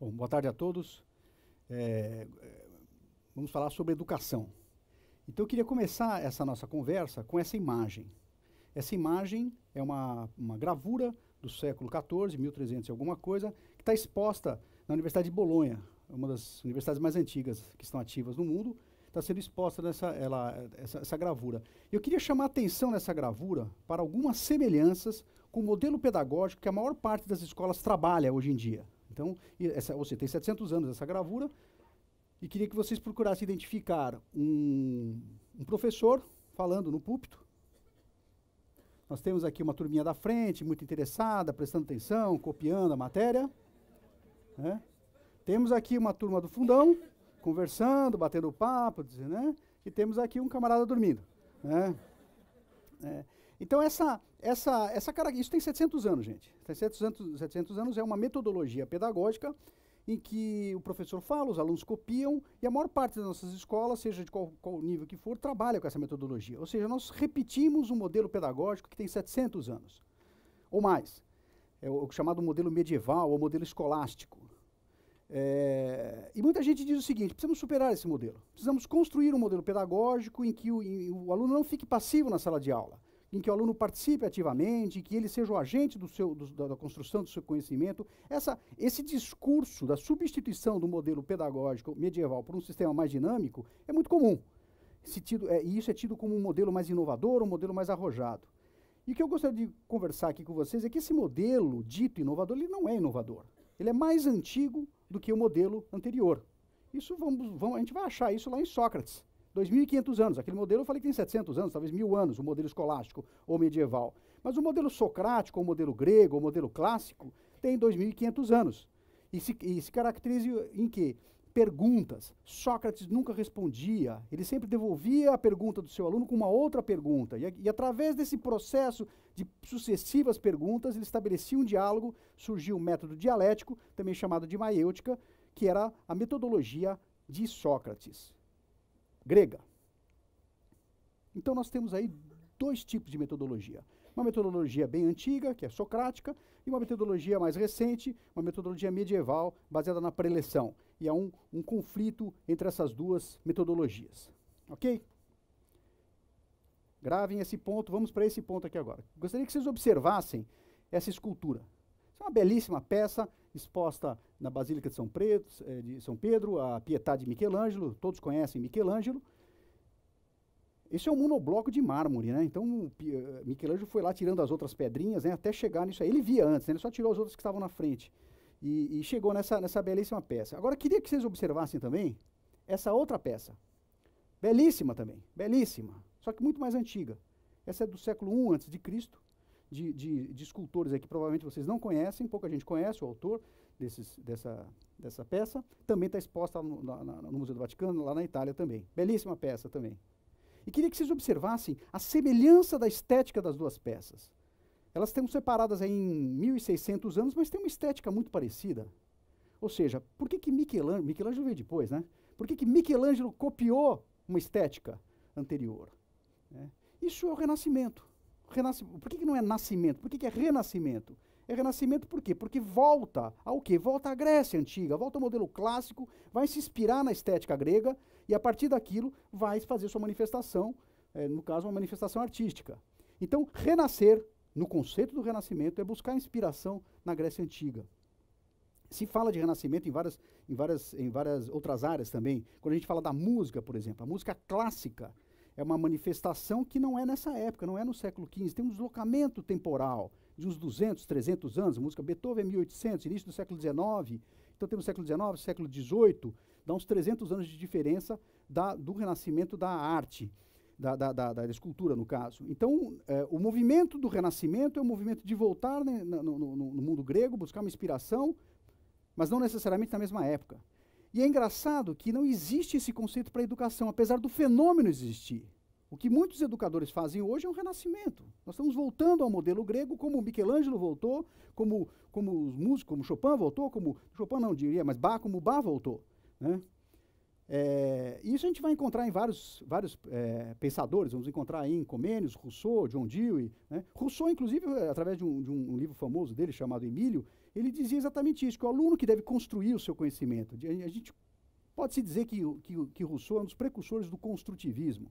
Bom, boa tarde a todos. É, é vamos falar sobre educação. Então eu queria começar essa nossa conversa com essa imagem. Essa imagem é uma, uma gravura do século XIV, 1300 e alguma coisa, que está exposta na Universidade de Bolonha, uma das universidades mais antigas que estão ativas no mundo, está sendo exposta nessa ela, essa, essa gravura. Eu queria chamar a atenção nessa gravura para algumas semelhanças com o modelo pedagógico que a maior parte das escolas trabalha hoje em dia. Então, essa, ou seja, tem 700 anos essa gravura, e queria que vocês procurassem identificar um, um professor falando no púlpito. Nós temos aqui uma turminha da frente, muito interessada, prestando atenção, copiando a matéria. Né? Temos aqui uma turma do fundão, conversando, batendo papo, né? e temos aqui um camarada dormindo. Né? É. Então, essa, essa, essa cara, isso tem 700 anos, gente. Tem 700, 700 anos é uma metodologia pedagógica em que o professor fala, os alunos copiam, e a maior parte das nossas escolas, seja de qual, qual nível que for, trabalha com essa metodologia. Ou seja, nós repetimos um modelo pedagógico que tem 700 anos, ou mais. É o, chamado modelo medieval, ou modelo escolástico. É, e muita gente diz o seguinte: precisamos superar esse modelo. Precisamos construir um modelo pedagógico em que o, em, o aluno não fique passivo na sala de aula, em que o aluno participe ativamente, que ele seja o agente do seu, do, da, da, construção do seu conhecimento. Essa, esse discurso da substituição do modelo pedagógico medieval por um sistema mais dinâmico é muito comum. é, e isso é tido como um modelo mais inovador, um modelo mais arrojado. E o que eu gostaria de conversar aqui com vocês é que esse modelo dito inovador, ele não é inovador. Ele é mais antigo do que o modelo anterior. Isso vamos, vamos a gente vai achar isso lá em Sócrates. 2.500 anos. Aquele modelo eu falei que tem 700 anos, talvez mil anos, o modelo escolástico ou medieval. Mas o modelo socrático, o modelo grego, o modelo clássico, tem 2.500 anos. E se, e se caracteriza em quê? Perguntas. Sócrates nunca respondia, ele sempre devolvia a pergunta do seu aluno com uma outra pergunta. E, e através desse processo de sucessivas perguntas, ele estabelecia um diálogo, surgiu o um método dialético, também chamado de maiêutica, que era a metodologia de Sócrates grega. Então nós temos aí dois tipos de metodologia. Uma metodologia bem antiga, que é socrática, e uma metodologia mais recente, uma metodologia medieval, baseada na preleção. E há um, um conflito entre essas duas metodologias. Ok? Gravem esse ponto, vamos para esse ponto aqui agora. Gostaria que vocês observassem essa escultura. Isso é uma belíssima peça exposta na Basílica de São, Preto, eh, de São Pedro, a Pietade de Michelangelo, todos conhecem Michelangelo. Esse é um monobloco de mármore, né? Então, eh, Michelangelo foi lá tirando as outras pedrinhas, né? Até chegar nisso aí. Ele via antes, né? Ele só tirou as outras que estavam na frente. E, e chegou nessa, nessa belíssima peça. Agora, queria que vocês observassem também essa outra peça. Belíssima também, belíssima. Só que muito mais antiga. Essa é do século I a.C., de, de, de escultores aí que provavelmente vocês não conhecem, pouca gente conhece o autor desses, dessa, dessa peça. Também está exposta no, no Museu do Vaticano, lá na Itália também. Belíssima peça também. E queria que vocês observassem a semelhança da estética das duas peças. Elas estão separadas aí em 1600 anos, mas tem uma estética muito parecida. Ou seja, por que, que Michelangelo, Michelangelo veio depois, né? Por que, que Michelangelo copiou uma estética anterior? Né? Isso é o Renascimento renascimento. Por que, que não é nascimento? Por que, que é renascimento? É renascimento por quê? Porque volta ao quê? Volta à Grécia antiga, volta ao modelo clássico, vai se inspirar na estética grega e a partir daquilo vai fazer sua manifestação, é, no caso, uma manifestação artística. Então, renascer, no conceito do renascimento, é buscar inspiração na Grécia antiga. Se fala de renascimento em várias, em várias, em várias outras áreas também. Quando a gente fala da música, por exemplo, a música clássica é uma manifestação que não é nessa época, não é no século XV. Tem um deslocamento temporal de uns 200, 300 anos. A música Beethoven é 1800, início do século XIX. Então temos século XIX, século XVIII, dá uns 300 anos de diferença da, do renascimento da arte, da, da, da escultura, no caso. Então, é, o movimento do renascimento é um movimento de voltar né, no, no, no mundo grego, buscar uma inspiração, mas não necessariamente na mesma época. E é engraçado que não existe esse conceito para educação, apesar do fenômeno existir. O que muitos educadores fazem hoje é um renascimento. Nós estamos voltando ao modelo grego, como Michelangelo voltou, como, como os músicos, como Chopin voltou, como Chopin não diria, mas Bach, como Bach voltou. Né? É, isso a gente vai encontrar em vários, vários é, pensadores, vamos encontrar aí em Comênios, Rousseau, John Dewey. Né? Rousseau, inclusive, através de, um, de um livro famoso dele chamado Emílio, ele dizia exatamente isso, que o aluno que deve construir o seu conhecimento. A gente pode-se dizer que, que, que Rousseau é um dos precursores do construtivismo.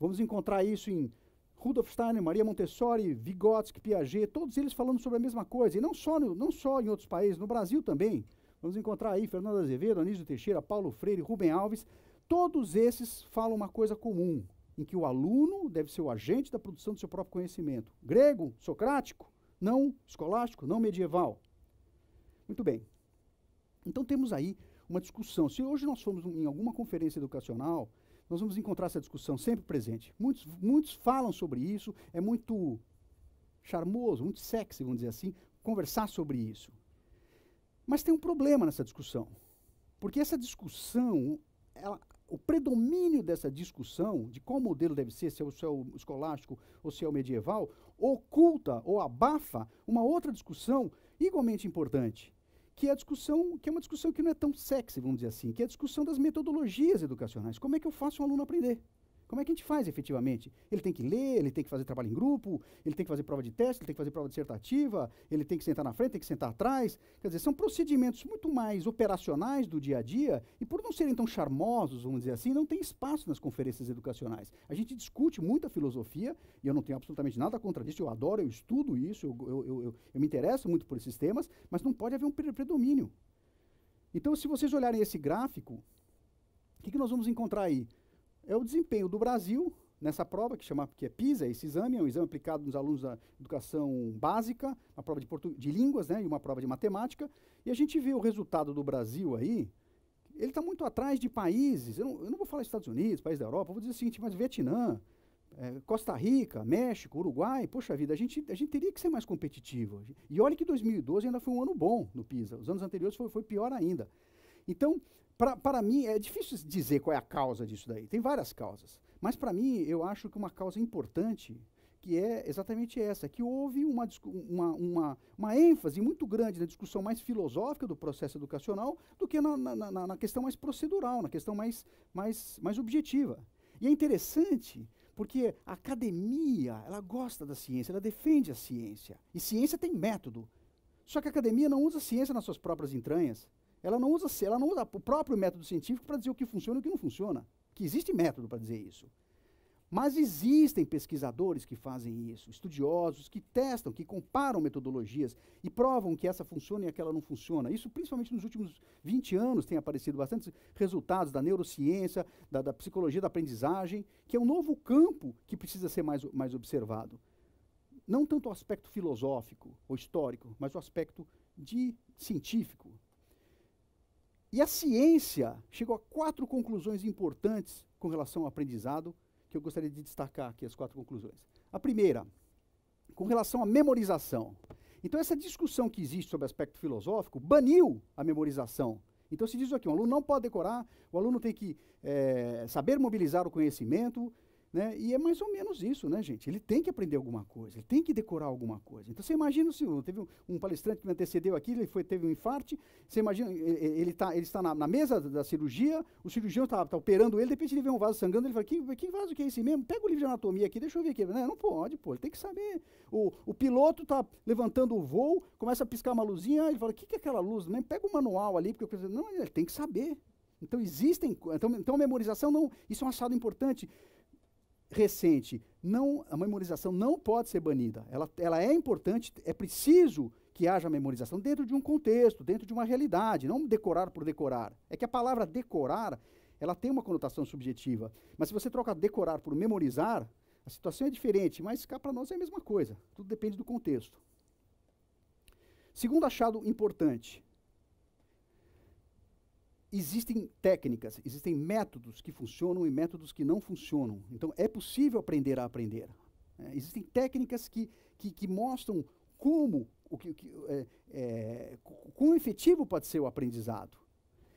Vamos encontrar isso em Rudolf Steiner, Maria Montessori, Vygotsky, Piaget, todos eles falando sobre a mesma coisa. E não só, no, não só em outros países, no Brasil também. Vamos encontrar aí Fernando Azevedo, Anísio Teixeira, Paulo Freire, Rubem Alves. Todos esses falam uma coisa comum, em que o aluno deve ser o agente da produção do seu próprio conhecimento. Grego, socrático, não escolástico, não medieval. Muito bem. Então temos aí uma discussão. Se hoje nós formos em alguma conferência educacional, nós vamos encontrar essa discussão sempre presente. Muitos, muitos falam sobre isso, é muito charmoso, muito sexy, vamos dizer assim, conversar sobre isso. Mas tem um problema nessa discussão. Porque essa discussão, ela o predomínio dessa discussão de qual modelo deve ser, se é o, se é o escolástico ou se é o medieval, oculta ou abafa uma outra discussão igualmente importante, que é a discussão, que é uma discussão que não é tão sexy, vamos dizer assim, que é a discussão das metodologias educacionais. Como é que eu faço um aluno aprender? Como é que a gente faz efetivamente? Ele tem que ler, ele tem que fazer trabalho em grupo, ele tem que fazer prova de teste, ele tem que fazer prova dissertativa, ele tem que sentar na frente, tem que sentar atrás. Quer dizer, são procedimentos muito mais operacionais do dia a dia e por não serem tão charmosos, vamos dizer assim, não tem espaço nas conferências educacionais. A gente discute muita filosofia e eu não tenho absolutamente nada contra isso, eu adoro, eu estudo isso, eu, eu, eu, eu me interesso muito por esses temas, mas não pode haver um predomínio. Então, se vocês olharem esse gráfico, o que, que nós vamos encontrar aí? é o desempenho do Brasil nessa prova, que, chama, que é PISA, esse exame, é um exame aplicado nos alunos da educação básica, uma prova de, portu, de línguas né, e uma prova de matemática, e a gente vê o resultado do Brasil aí, ele está muito atrás de países, eu não, eu não vou falar Estados Unidos, países da Europa, eu vou dizer o seguinte, mas Vietnã, é, Costa Rica, México, Uruguai, poxa vida, a gente, a gente teria que ser mais competitivo. E olha que 2012 ainda foi um ano bom no PISA, os anos anteriores foi, foi pior ainda. Então, pra, para mim, é difícil dizer qual é a causa disso daí. Tem várias causas. Mas para mim, eu acho que uma causa importante que é exatamente essa, que houve uma, uma, uma, uma, ênfase muito grande na discussão mais filosófica do processo educacional do que na, na, na, na questão mais procedural, na questão mais, mais, mais objetiva. E é interessante porque a academia, ela gosta da ciência, ela defende a ciência. E ciência tem método. Só que a academia não usa a ciência nas suas próprias entranhas. Ela não usa, ela não usa o próprio método científico para dizer o que funciona e o que não funciona. Que existe método para dizer isso. Mas existem pesquisadores que fazem isso, estudiosos que testam, que comparam metodologias e provam que essa funciona e aquela não funciona. Isso, principalmente nos últimos 20 anos, tem aparecido bastante resultados da neurociência, da, da psicologia da aprendizagem, que é um novo campo que precisa ser mais, mais observado. Não tanto o aspecto filosófico ou histórico, mas o aspecto de científico, e a ciência chegou a quatro conclusões importantes com relação ao aprendizado, que eu gostaria de destacar aqui as quatro conclusões. A primeira, com relação à memorização. Então, essa discussão que existe sobre aspecto filosófico baniu a memorização. Então, se diz aqui: o aluno não pode decorar, o aluno tem que é, saber mobilizar o conhecimento, né? E é mais ou menos isso, né, gente? Ele tem que aprender alguma coisa, ele tem que decorar alguma coisa. Então, você imagina se teve um, um palestrante que me antecedeu aqui, ele foi, teve um infarte, você imagina, ele, ele, tá, ele está na, na mesa da cirurgia, o cirurgião está tá operando ele, de repente ele vê um vaso sangrando, ele fala, que, que vaso que é esse mesmo? Pega o livro de anatomia aqui, deixa eu ver aqui. Não, né, não pode, pô, ele tem que saber. O, o piloto está levantando o voo, começa a piscar uma luzinha, ele fala, o que, que é aquela luz? Né? Pega o manual ali, porque eu... Não, ele tem que saber. Então existem, então, então memorização não, isso é um assado importante recente, não, a memorização não pode ser banida. Ela, ela é importante, é preciso que haja memorização dentro de um contexto, dentro de uma realidade, não decorar por decorar. É que a palavra decorar, ela tem uma conotação subjetiva. Mas se você troca decorar por memorizar, a situação é diferente, mas cá para nós é a mesma coisa. Tudo depende do contexto. Segundo achado importante, existem técnicas, existem métodos que funcionam e métodos que não funcionam. Então, é possível aprender a aprender. É, existem técnicas que, que, que, mostram como, o que, que é, é, quão efetivo pode ser o aprendizado.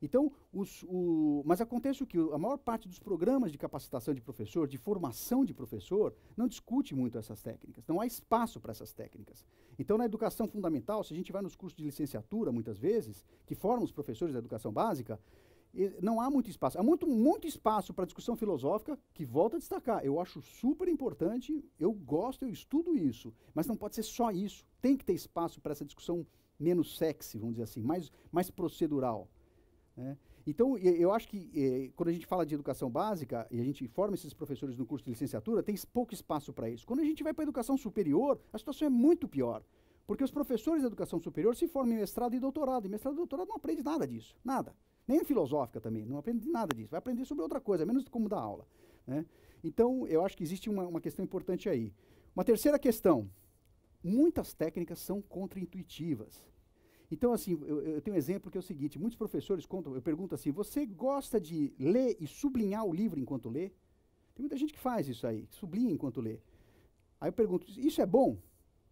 Então, os, o, mas acontece o que a maior parte dos programas de capacitação de professor, de formação de professor, não discute muito essas técnicas. Não há espaço para essas técnicas. Então, na educação fundamental, se a gente vai nos cursos de licenciatura, muitas vezes, que formam os professores da educação básica, não há muito espaço. Há muito, muito espaço para discussão filosófica, que volta a destacar. Eu acho super importante, eu gosto, eu estudo isso. Mas não pode ser só isso. Tem que ter espaço para essa discussão menos sexy, vamos dizer assim, mais, mais procedural. Né? Então, eu acho que eh, quando a gente fala de educação básica e a gente forma esses professores no curso de licenciatura, tem pouco espaço para isso. Quando a gente vai para a educação superior, a situação é muito pior. Porque os professores da educação superior se formam em mestrado e doutorado. E mestrado e doutorado não aprende nada disso, nada. Nem filosófica também, não aprende nada disso. Vai aprender sobre outra coisa, menos como dar aula. Né? Então, eu acho que existe uma, uma questão importante aí. Uma terceira questão. Muitas técnicas são contraintuitivas. Então, assim, eu, eu, tenho um exemplo que é o seguinte: muitos professores contam, eu pergunto assim, você gosta de ler e sublinhar o livro enquanto lê? Tem muita gente que faz isso aí, sublinha enquanto lê. Aí eu pergunto, isso é bom?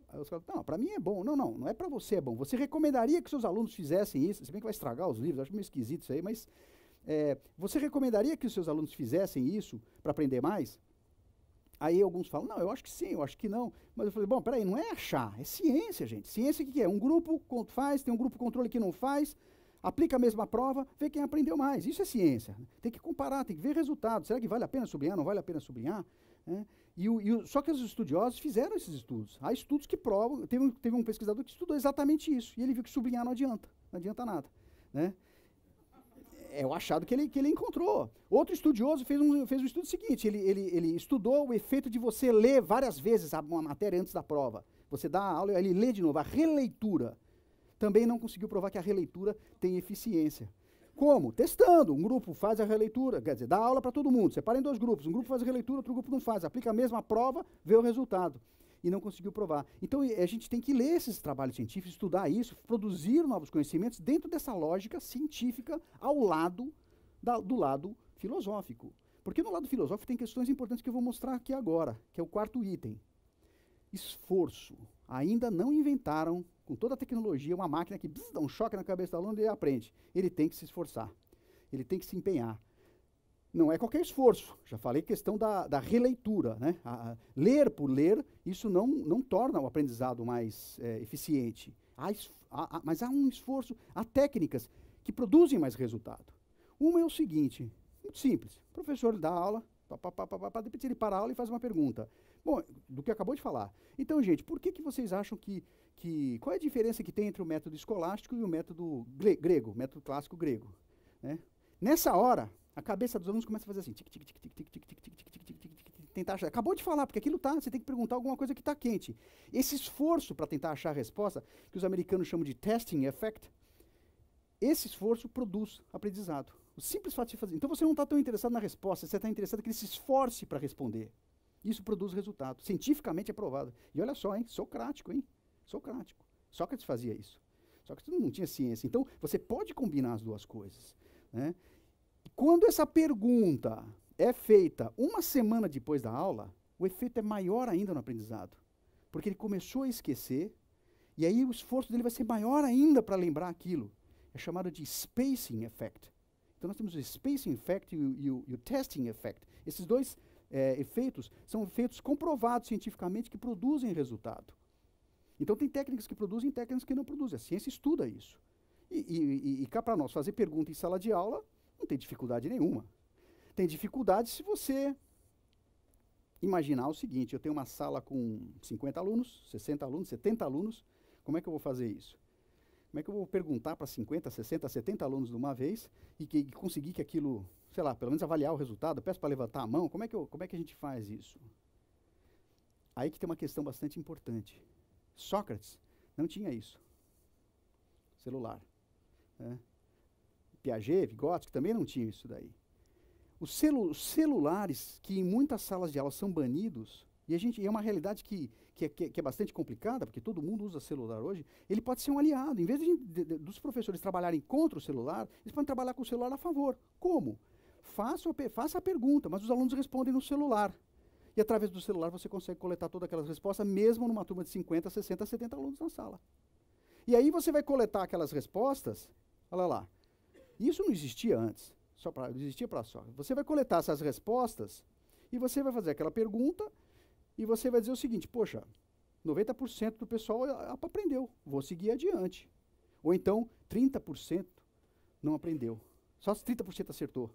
Aí os caras não, para mim é bom. Não, não, não é para você é bom. Você recomendaria que seus alunos fizessem isso? Se bem que vai estragar os livros, acho meio esquisito isso aí, mas é, você recomendaria que os seus alunos fizessem isso para aprender mais? Aí alguns falam, não, eu acho que sim, eu acho que não. Mas eu falei, bom, peraí, não é achar, é ciência, gente. Ciência o que, que é? Um grupo faz, tem um grupo controle que não faz, aplica a mesma prova, vê quem aprendeu mais. Isso é ciência. Né? Tem que comparar, tem que ver resultados. Será que vale a pena sublinhar, não vale a pena sublinhar? É. E, o, e o, só que os estudiosos fizeram esses estudos. Há estudos que provam, teve um, teve um pesquisador que estudou exatamente isso, e ele viu que sublinhar não adianta, não adianta nada. Né? É, é o achado que ele, que ele encontrou. Outro estudioso fez um, fez um estudo seguinte: ele, ele, ele estudou o efeito de você ler várias vezes a, uma matéria antes da prova. Você dá a aula e ele lê de novo, a releitura. Também não conseguiu provar que a releitura tem eficiência. Como? Testando. Um grupo faz a releitura, quer dizer, dá aula para todo mundo. Separa em dois grupos. Um grupo faz a releitura, outro grupo não faz. Aplica a mesma prova, vê o resultado e não conseguiu provar. Então a gente tem que ler esses trabalhos científicos, estudar isso, produzir novos conhecimentos dentro dessa lógica científica ao lado da, do lado filosófico. Porque no lado filosófico tem questões importantes que eu vou mostrar aqui agora, que é o quarto item. Esforço. Ainda não inventaram, com toda a tecnologia, uma máquina que bzz, dá um choque na cabeça do aluno e ele aprende. Ele tem que se esforçar. Ele tem que se empenhar não é qualquer esforço. Já falei questão da, da releitura. Né? A, a, ler por ler, isso não, não torna o aprendizado mais é, eficiente. Há es, há, há, mas há um esforço, há técnicas que produzem mais resultado. Uma é o seguinte, muito simples. O professor dá aula, pá, pá, pá, pá, depois ele para a aula e faz uma pergunta. Bom, do que acabou de falar. Então, gente, por que, que vocês acham que, que... Qual é a diferença que tem entre o método escolástico e o método grego, método clássico grego? Né? Nessa hora, a cabeça dos alunos começa a fazer assim, tic tic tic tic tic tic tic tic tic tic tic tic tentar achar. Acabou de falar, porque aquilo tá, você tem que perguntar alguma coisa que está quente. Esse esforço para tentar achar a resposta, que os americanos chamam de testing effect, esse esforço produz aprendizado. O simples fato de fazer. Então você não está tão interessado na resposta, você está interessado que ele se esforce para responder. Isso produz resultado. Cientificamente é provado. E olha só, hein? Socrático, hein? Socrático. Sócrates fazia isso. Sócrates não tinha ciência. Então você pode combinar as duas coisas. Né? Quando essa pergunta é feita uma semana depois da aula, o efeito é maior ainda no aprendizado, porque ele começou a esquecer e aí o esforço dele vai ser maior ainda para lembrar aquilo. É chamado de spacing effect. Então nós temos o spacing effect e o, e o, e o testing effect. Esses dois é, efeitos são efeitos comprovados cientificamente que produzem resultado. Então tem técnicas que produzem e técnicas que não produzem. A ciência estuda isso. E, e, e cá para nós, fazer pergunta em sala de aula não tem dificuldade nenhuma. Tem dificuldade se você imaginar o seguinte: eu tenho uma sala com 50 alunos, 60 alunos, 70 alunos, como é que eu vou fazer isso? Como é que eu vou perguntar para 50, 60, 70 alunos de uma vez e, que, e conseguir que aquilo, sei lá, pelo menos avaliar o resultado? peço para levantar a mão, como é, que eu, como é que a gente faz isso? Aí que tem uma questão bastante importante. Sócrates não tinha isso. Celular. Né? Piaget, Vygotsky, também não tinham isso daí. Os celu celulares, que em muitas salas de aula são banidos, e a gente e é uma realidade que, é, que, é, que é bastante complicada, porque todo mundo usa celular hoje, ele pode ser um aliado. Em vez de, de, de, dos professores trabalharem contra o celular, eles podem trabalhar com o celular a favor. Como? Faça, faça a pergunta, mas os alunos respondem no celular. E através do celular você consegue coletar todas aquelas respostas, mesmo numa turma de 50, 60, 70 alunos na sala. E aí você vai coletar aquelas respostas, olha lá, isso não existia antes, só pra, não existia para só. Você vai coletar essas respostas e você vai fazer aquela pergunta e você vai dizer o seguinte, poxa, 90% do pessoal é, é, aprendeu, vou seguir adiante. Ou então, 30% não aprendeu, só 30% acertou.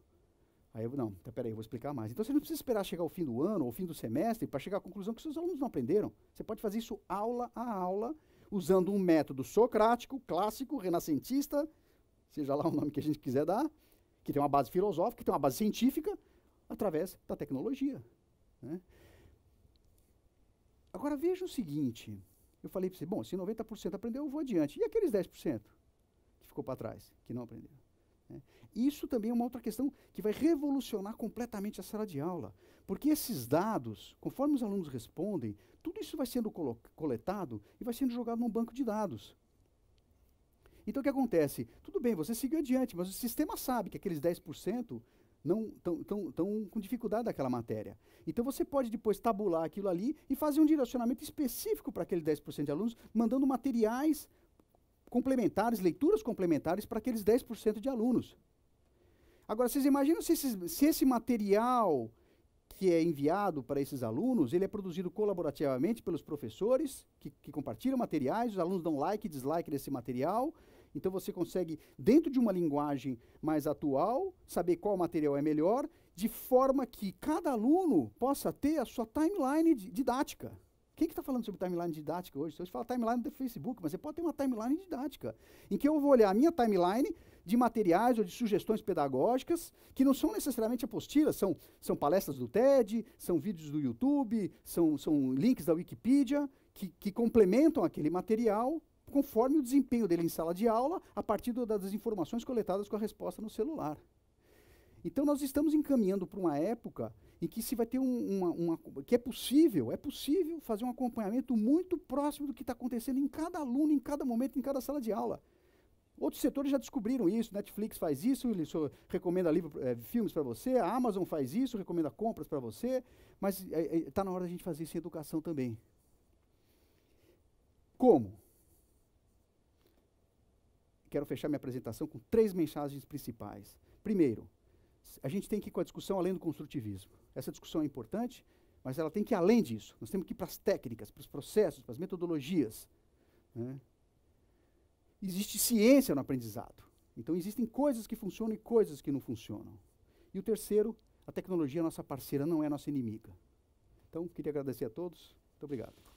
Aí eu, não, espera tá, peraí, vou explicar mais. Então você não precisa esperar chegar ao fim do ano ou fim do semestre para chegar à conclusão que seus alunos não aprenderam. Você pode fazer isso aula a aula, usando um método socrático, clássico, renascentista, seja lá o nome que a gente quiser dar, que tem uma base filosófica, que tem uma base científica, através da tecnologia. Né? Agora veja o seguinte, eu falei para você, bom, se 90% aprendeu, eu vou adiante. E aqueles 10% que ficou para trás, que não aprendeu? Né? Isso também é uma outra questão que vai revolucionar completamente a sala de aula. Porque esses dados, conforme os alunos respondem, tudo isso vai sendo coletado e vai sendo jogado num banco de dados. Então o que acontece? Tudo bem, você seguiu adiante, mas o sistema sabe que aqueles 10% não estão com dificuldade daquela matéria. Então você pode depois tabular aquilo ali e fazer um direcionamento específico para aqueles 10% de alunos, mandando materiais complementares, leituras complementares para aqueles 10% de alunos. Agora, vocês imaginam se esse, se esse material que é enviado para esses alunos, ele é produzido colaborativamente pelos professores que, que compartilham materiais, os alunos dão like e dislike nesse material, então você consegue, dentro de uma linguagem mais atual, saber qual material é melhor, de forma que cada aluno possa ter a sua timeline didática. Quem está que tá falando sobre timeline didática hoje? Você fala timeline do Facebook, mas você pode ter uma timeline didática, em que eu vou olhar a minha timeline de materiais ou de sugestões pedagógicas, que não são necessariamente apostilas, são, são palestras do TED, são vídeos do YouTube, são, são links da Wikipedia, que, que complementam aquele material conforme o desempenho dele em sala de aula, a partir do, das informações coletadas com a resposta no celular. Então nós estamos encaminhando para uma época em que se vai ter um, uma, uma, que é possível, é possível fazer um acompanhamento muito próximo do que está acontecendo em cada aluno, em cada momento, em cada sala de aula. Outros setores já descobriram isso, Netflix faz isso, ele recomenda livro, é, filmes para você, a Amazon faz isso, recomenda compras para você, mas está é, é, tá na hora da gente fazer isso em educação também. Como? quero fechar minha apresentação com três mensagens principais. Primeiro, a gente tem que ir com a discussão além do construtivismo. Essa discussão é importante, mas ela tem que ir além disso. Nós temos que ir para as técnicas, para os processos, para as metodologias. Né? Existe ciência no aprendizado. Então existem coisas que funcionam e coisas que não funcionam. E o terceiro, a tecnologia é nossa parceira, não é nossa inimiga. Então, queria agradecer a todos. Muito obrigado.